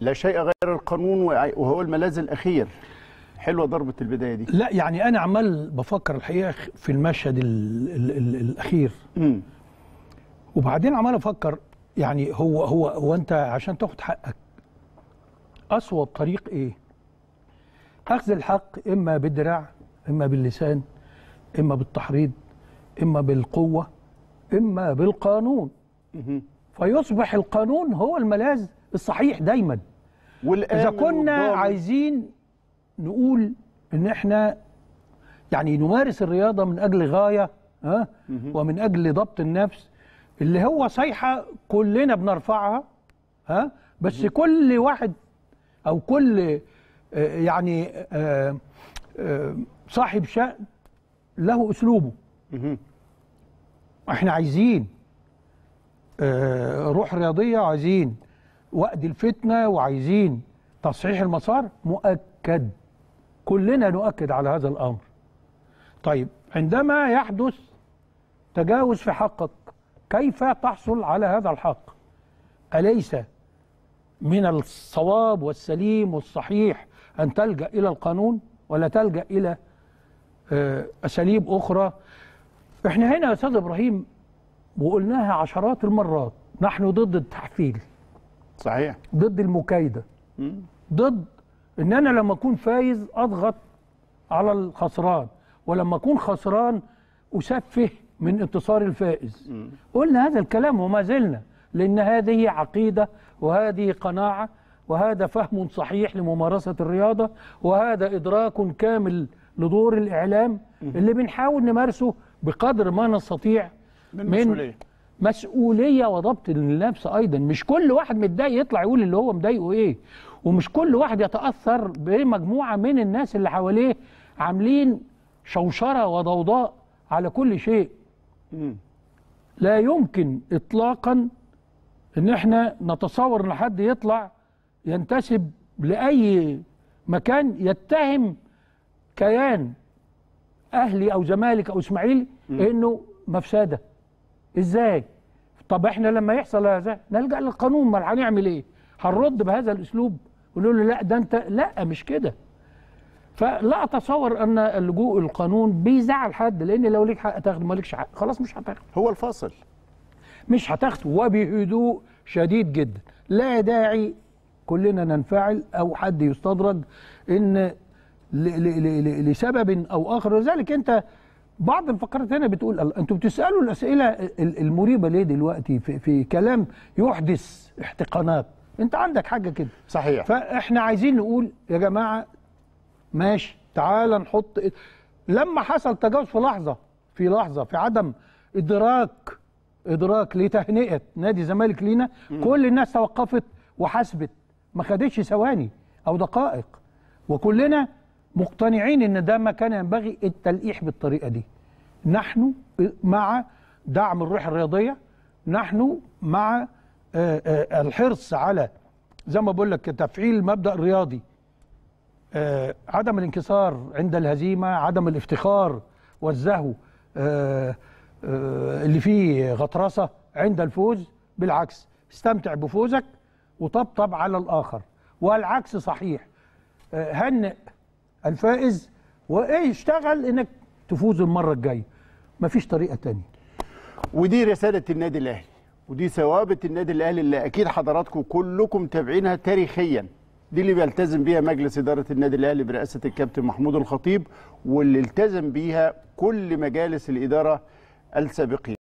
لا شيء غير القانون وهو الملاذ الاخير حلوه ضربه البدايه دي لا يعني انا عمال بفكر الحقيقه في المشهد الـ الـ الـ الاخير امم وبعدين عمال افكر يعني هو هو هو انت عشان تاخد حقك اصوب طريق ايه اخذ الحق اما بالدراع اما باللسان اما بالتحريض اما بالقوه اما بالقانون فيصبح القانون هو الملاذ الصحيح دايما اذا كنا عايزين نقول ان احنا يعني نمارس الرياضه من اجل غايه ها ومن اجل ضبط النفس اللي هو صيحه كلنا بنرفعها ها بس كل واحد او كل آه، يعني آه، آه، صاحب شأن له اسلوبه احنا عايزين روح رياضيه عايزين وقت الفتنة وعايزين تصحيح المسار مؤكد كلنا نؤكد على هذا الأمر طيب عندما يحدث تجاوز في حقك كيف تحصل على هذا الحق أليس من الصواب والسليم والصحيح أن تلجأ إلى القانون ولا تلجأ إلى آه، أساليب أخرى إحنا هنا يا أستاذ إبراهيم وقلناها عشرات المرات نحن ضد التحفيل صحيح ضد المكايده ضد ان انا لما اكون فايز اضغط على الخسران ولما اكون خسران اسفه من انتصار الفائز قلنا هذا الكلام وما زلنا لان هذه عقيده وهذه قناعه وهذا فهم صحيح لممارسه الرياضه وهذا ادراك كامل لدور الاعلام اللي بنحاول نمارسه بقدر ما نستطيع من, من مسؤوليه وضبط للنفس ايضا مش كل واحد متضايق يطلع يقول اللي هو مضايقه ايه ومش كل واحد يتاثر بمجموعه من الناس اللي حواليه عاملين شوشره وضوضاء على كل شيء لا يمكن اطلاقا ان احنا نتصور ان حد يطلع ينتسب لاي مكان يتهم كيان اهلي او زمالك او اسماعيلي انه مفسده ازاي طب احنا لما يحصل هذا نلجا للقانون ما هنعمل ايه هنرد بهذا الاسلوب ونقول له لا ده انت لا مش كده فلا اتصور ان اللجوء القانون بيزعل حد لان لو ليك حق تاخده مالكش حق خلاص مش هتاخده هو الفاصل مش هتاخده وبهدوء شديد جدا لا داعي كلنا ننفعل او حد يستدرج ان لسبب او اخر لذلك انت بعض الفقرات هنا بتقول انتوا بتسالوا الاسئله المريبه ليه دلوقتي في, في كلام يحدث احتقانات انت عندك حاجه كده صحيح فاحنا عايزين نقول يا جماعه ماشي تعالى نحط لما حصل تجاوز في لحظه في لحظه في عدم ادراك ادراك لتهنئه نادي الزمالك لينا كل الناس توقفت وحسبت ما خدتش ثواني او دقائق وكلنا مقتنعين ان ده ما كان ينبغي التلقيح بالطريقه دي نحن مع دعم الروح الرياضيه نحن مع آه، آه، الحرص على زي ما بقول لك تفعيل مبدا الرياضي آه، عدم الانكسار عند الهزيمه عدم الافتخار والزهو اللي فيه غطرسه عند الفوز بالعكس استمتع بفوزك وطبطب على الاخر والعكس صحيح هنئ الفائز واشتغل انك تفوز المره الجايه مفيش طريقه تانية ودي رساله النادي الاهلي ودي ثوابت النادي الاهلي اللي اكيد حضراتكم كلكم متابعينها تاريخيا دي اللي بيلتزم بيها مجلس إدارة النادي الأهلي برئاسة الكابتن محمود الخطيب واللي التزم بيها كل مجالس الإدارة السابقين